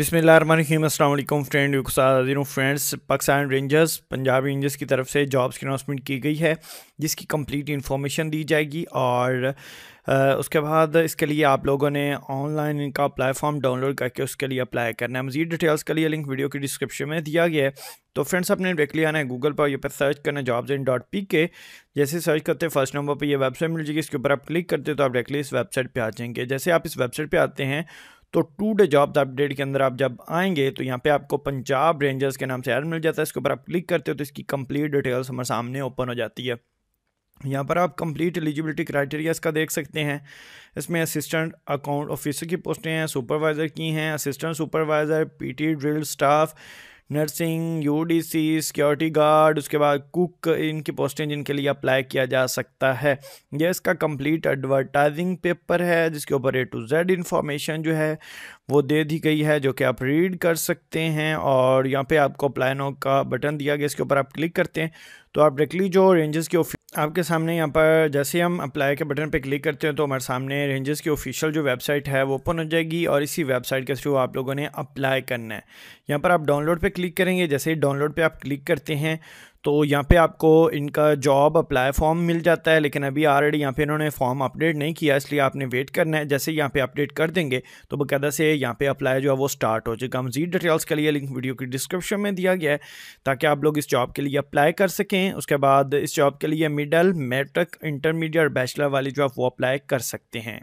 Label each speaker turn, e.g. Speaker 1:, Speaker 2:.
Speaker 1: बिसमीम अल्लाम फ्रेंड हाजिर friends Pakistan rangers Punjab rangers की तरफ से जॉब्स की अनाउंसमेंट की गई है जिसकी कंप्लीट इन्फॉर्मेशन दी जाएगी और आ, उसके बाद इसके लिए आप लोगों ने ऑनलाइन इनका प्लेटफॉर्म डाउनलोड करके उसके लिए अप्लाई करना है मजीद डिटेल्स के लिए लिंक वीडियो की डिस्क्रिप्शन में दिया गया है तो फ्रेंड्स आपने डायरेक्टली आना है गूगल पर ये पर सर्च करना जॉब्स इन डॉट पी के जैसे सर्च करते हैं फर्स्ट नंबर पर यह वेबसाइट मिल जाएगी इसके ऊपर आप क्लिक करते हैं तो आप डायरेक्टली इस वेबसाइट पर आ जाएंगे जैसे आप इस वेबसाइट पर आते हैं तो टू डे जॉब्स अपडेट के अंदर आप जब आएंगे तो यहाँ पे आपको पंजाब रेंजर्स के नाम से एड मिल जाता है इसके ऊपर आप क्लिक करते हो तो इसकी कंप्लीट डिटेल्स हमारे सामने ओपन हो जाती है यहाँ पर आप कंप्लीट एलिजिबिलिटी क्राइटेरिया इसका देख सकते हैं इसमें असिस्टेंट अकाउंट ऑफिसर की पोस्टें हैं सुपरवाइज़र की हैं assistant supervisor PT drill staff nursing UDC security guard उसके बाद कुक इनकी पोस्टें जिनके लिए अप्लाई किया जा सकता है यह इसका कंप्लीट एडवर्टाइजिंग पेपर है जिसके ऊपर ए टू जेड इन्फॉर्मेशन जो है वो दे दी गई है जो कि आप रीड कर सकते हैं और यहाँ पे आपको अप्लाई नो का बटन दिया गया इसके ऊपर आप क्लिक करते हैं तो आप डायरेक्टली जो रेंजेस के आपके सामने यहाँ पर जैसे हम अप्लाई के बटन पर क्लिक करते हैं तो हमारे सामने रेंजेस की ऑफिशियल जो वेबसाइट है वो ओपन हो जाएगी और इसी वेबसाइट के थ्रू आप लोगों ने अप्लाई करना है यहाँ पर आप डाउनलोड पे क्लिक करेंगे जैसे ही डाउनलोड पे आप क्लिक करते हैं तो यहाँ पे आपको इनका जॉब अप्लाई फॉर्म मिल जाता है लेकिन अभी ऑलरेडी यहाँ पे इन्होंने फॉर्म अपडेट नहीं किया इसलिए आपने वेट करना है जैसे यहाँ पे अपडेट कर देंगे तो बकायदा से यहाँ पे अप्लाई जो है वो स्टार्ट हो जाएगा मजीद डिटेल्स के लिए लिंक वीडियो की डिस्क्रिप्शन में दिया गया है ताकि आप लोग इस जॉब के लिए अप्लाई कर सकें उसके बाद इस जॉब के लिए मिडल मेट्रिक इंटरमीडिएट बैचलर वाली जो आप वो अप्लाई कर सकते हैं